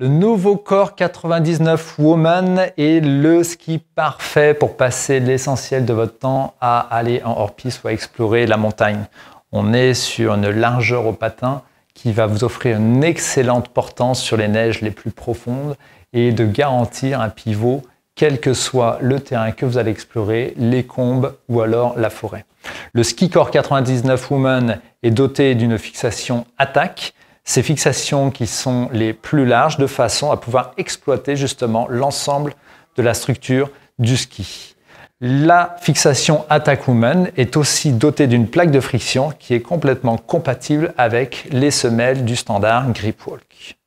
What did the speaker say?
Le nouveau Core 99 Woman est le ski parfait pour passer l'essentiel de votre temps à aller en hors-piste ou à explorer la montagne. On est sur une largeur au patin qui va vous offrir une excellente portance sur les neiges les plus profondes et de garantir un pivot quel que soit le terrain que vous allez explorer, les combes ou alors la forêt. Le Ski Core 99 Woman est doté d'une fixation attaque ces fixations qui sont les plus larges de façon à pouvoir exploiter justement l'ensemble de la structure du ski. La fixation Attack Woman est aussi dotée d'une plaque de friction qui est complètement compatible avec les semelles du standard Gripwalk.